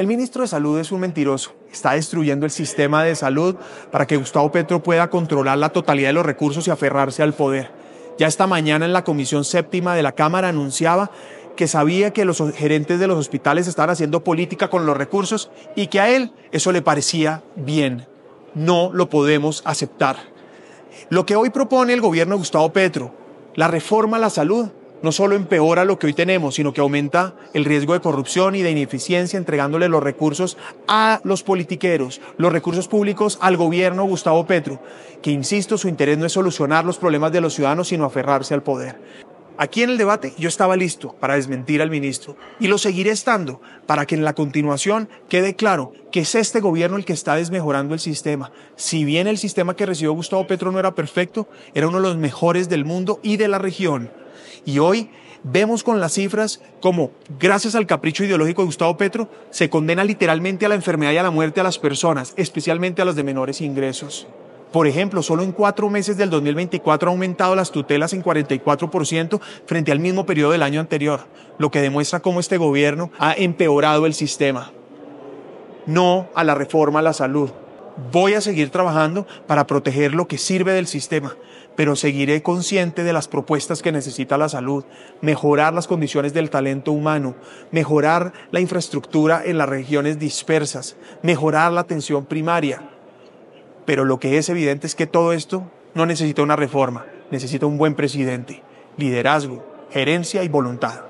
El ministro de Salud es un mentiroso. Está destruyendo el sistema de salud para que Gustavo Petro pueda controlar la totalidad de los recursos y aferrarse al poder. Ya esta mañana en la Comisión Séptima de la Cámara anunciaba que sabía que los gerentes de los hospitales estaban haciendo política con los recursos y que a él eso le parecía bien. No lo podemos aceptar. Lo que hoy propone el gobierno de Gustavo Petro, la reforma a la salud, no solo empeora lo que hoy tenemos, sino que aumenta el riesgo de corrupción y de ineficiencia entregándole los recursos a los politiqueros, los recursos públicos al gobierno Gustavo Petro, que insisto, su interés no es solucionar los problemas de los ciudadanos, sino aferrarse al poder. Aquí en el debate yo estaba listo para desmentir al ministro y lo seguiré estando para que en la continuación quede claro que es este gobierno el que está desmejorando el sistema. Si bien el sistema que recibió Gustavo Petro no era perfecto, era uno de los mejores del mundo y de la región. Y hoy vemos con las cifras cómo, gracias al capricho ideológico de Gustavo Petro, se condena literalmente a la enfermedad y a la muerte a las personas, especialmente a las de menores ingresos. Por ejemplo, solo en cuatro meses del 2024 ha aumentado las tutelas en 44% frente al mismo periodo del año anterior, lo que demuestra cómo este gobierno ha empeorado el sistema. No a la reforma a la salud, voy a seguir trabajando para proteger lo que sirve del sistema, pero seguiré consciente de las propuestas que necesita la salud, mejorar las condiciones del talento humano, mejorar la infraestructura en las regiones dispersas, mejorar la atención primaria. Pero lo que es evidente es que todo esto no necesita una reforma, necesita un buen presidente, liderazgo, gerencia y voluntad.